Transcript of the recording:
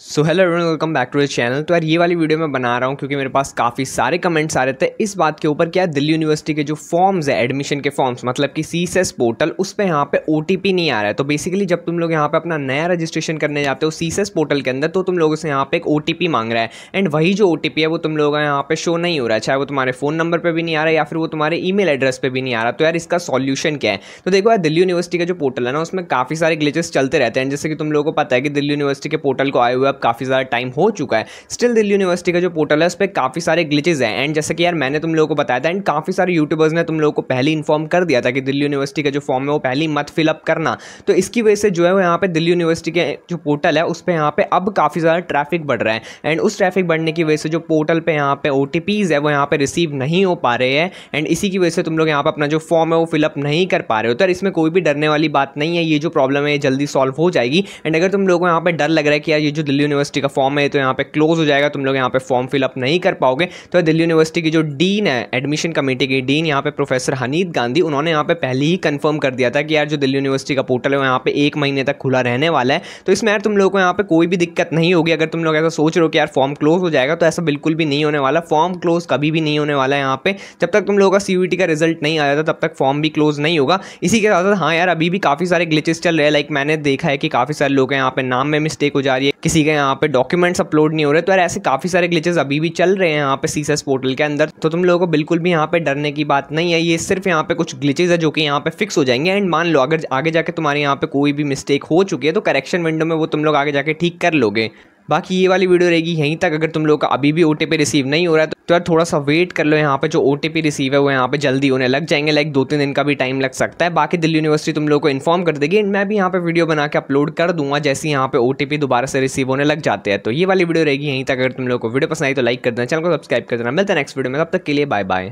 so hello everyone welcome back to the channel तो यार ये वाली वीडियो मैं बना रहा हूँ क्योंकि मेरे पास काफ़ी सारे कमेंट्स आ रहे थे इस बात के ऊपर क्या दिल्ली यूनिवर्सिटी के जो फॉर्म्स है एडमिशन के फॉर्म्स मतलब कि सी सेस पोर्टल उस पर यहाँ पे ओ नहीं आ रहा है तो बेसिकली जब तुम लोग यहाँ पे अपना नया रजिस्ट्रेशन करने जाते हो सी सेस पोर्टल के अंदर तो तुम लोगों से यहाँ पे एक ओ मांग रहा है एंड वही जो ओ है वो तुम लोगों का यहाँ पे शो नहीं हो रहा है चाहे वो तुम्हारे फ़ोन नंबर पर भी नहीं आ रहा है या फिर वो तुम्हारे ई एड्रेस पर भी नहीं आ रहा तो यार इसका सॉल्यूशन क्या है तो देखो यार दिल्ली यूनिवर्सिटी का जो पोर्टल है ना उसमें काफ़ी सारे ग्लिचेस चलते रहते हैं जैसे कि तुम लोगों को पता है कि दिल्ली यूनिवर्सिटी के पोर्टल को आए हुए हुए अब काफ़ी ज़्यादा टाइम हो चुका है स्टिल दिल्ली यूनिवर्सिटी का जो पोर्टल है उस पर काफ़ी सारे ग्लिचेज हैं एंड जैसे कि यार मैंने तुम लोगों को बताया था एंड काफ़ी सारे यूट्यूबर्स ने तुम लोगों को पहले इन्फॉर्म कर दिया था कि दिल्ली यूनिवर्सिटी का जो फॉर्म है वो पहले मत फिलअप करना तो इसकी वजह से जो है वो यहाँ पर दिल्ली यूनिवर्सिटी के जो पोर्टल है उस पर यहाँ पर अब काफ़ी ज़्यादा ट्रैफिक बढ़ रहा है एंड उस ट्रैफिक बढ़ने की वजह से जो पोर्टल पर यहाँ पर ओ है वो यहाँ पर रिसीव नहीं हो पा रहे हैं एंड इसी की वजह से तुम लोग यहाँ पर अपना जो फॉर्म है वो फिलअप नहीं कर पा रहे हो तो इसमें कोई भी डरने वाली बात नहीं है ये जो प्रॉब्लम है जल्दी सॉल्व हो जाएगी एंड अगर तुम लोगों को यहाँ पर डर लग रहा है कि यार ये जो दिल्ली दिल्ली यूनिवर्सिटी का फॉर्म है तो यहाँ पे क्लोज हो जाएगा तुम लोग यहाँ पे फॉर्म फिलअप नहीं कर पाओगे तो दिल्ली यूनिवर्सिटी की जो डीन है एडमिशन कमेटी की डीन यहाँ पे प्रोफेसर हनीत गांधी उन्होंने यहाँ पे पहले ही कंफर्म कर दिया था कि यार जो दिल्ली यूनिवर्सिटी का पोर्टल है यहाँ पे एक महीने तक खुला रहने वाला है तो इसमें यार तुम लोग को यहाँ पे कोई भी दिक्कत नहीं होगी अगर तुम लोग ऐसा सोच रहे हो कि यार फॉर्म क्लोज हो जाएगा तो ऐसा बिल्कुल भी नहीं होने वाला फॉर्म क्लोज कभी भी नहीं होने वाला है यहाँ पे जब तक तुम लोगों का सी का रिजल्ट नहीं आया था तब तक फॉर्म भी क्लोज नहीं होगा इसी के साथ साथ हाँ यार अभी भी काफ़ी सारे ग्लिचेस चल रहे हैं लाइक मैंने देखा है कि काफ़ी सारे लोग हैं यहाँ पे नाम में मिस्टेक हो जा रही है किसी के यहाँ पे डॉक्यूमेंट्स अपलोड नहीं हो रहे तो यार ऐसे काफ़ी सारे ग्लिचेस अभी भी चल रहे हैं यहाँ पे सी पोर्टल के अंदर तो तुम लोगों को बिल्कुल भी यहाँ पे डरने की बात नहीं है ये सिर्फ यहाँ पे कुछ ग्लिचेज है जो कि यहाँ पे फिक्स हो जाएंगे एंड मान लो अगर आगे जाके तुम्हारे यहाँ पे कोई भी मिस्टेक हो चुकी है तो करेक्शन विंडो में वो तुम लोग आगे जाके ठीक कर लोगे बाकी ये वाली वीडियो रहेगी यहीं तक अगर तुम लोग का अभी भी ओ रिसीव नहीं हो रहा है तो, तो यार थोड़ा सा वेट कर लो यहाँ पे जो ओ रिसीव है वो यहाँ पे जल्दी होने लग जाएंगे लाइक दो तीन दिन का भी टाइम लग सकता है बाकी दिल्ली यूनिवर्सिटी तुम लोग को इन्फॉर्म कर देगी एंड मैं भी यहाँ पे वीडियो बना के अपलोड कर दूंगा जैसे यहाँ पे ओ दोबारा से रिसीव होने लग जाते हैं तो ये वाली वीडियो रहेगी यहीं तक अगर तुम लोग को वीडियो पसंद आई तो लाइक कर देना चैनल को सब्सक्राइब कर देना मिलता है नेक्स्ट वीडियो में तब तक के लिए बाय बाय